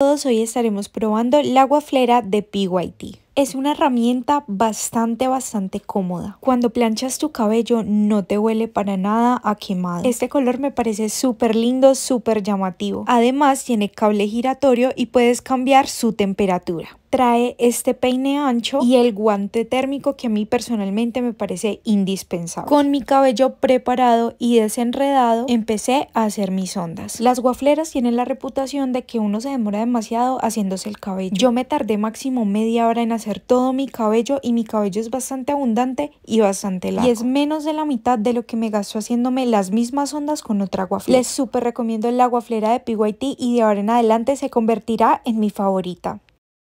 todos, hoy estaremos probando la flera de PYT es una herramienta bastante, bastante cómoda. Cuando planchas tu cabello no te huele para nada a quemado. Este color me parece súper lindo, súper llamativo. Además tiene cable giratorio y puedes cambiar su temperatura trae este peine ancho y el guante térmico que a mí personalmente me parece indispensable. Con mi cabello preparado y desenredado empecé a hacer mis ondas. Las guafleras tienen la reputación de que uno se demora demasiado haciéndose el cabello. Yo me tardé máximo media hora en hacer todo mi cabello y mi cabello es bastante abundante y bastante largo. Y es menos de la mitad de lo que me gastó haciéndome las mismas ondas con otra guaflera. Les súper recomiendo la guaflera de PYT y de ahora en adelante se convertirá en mi favorita.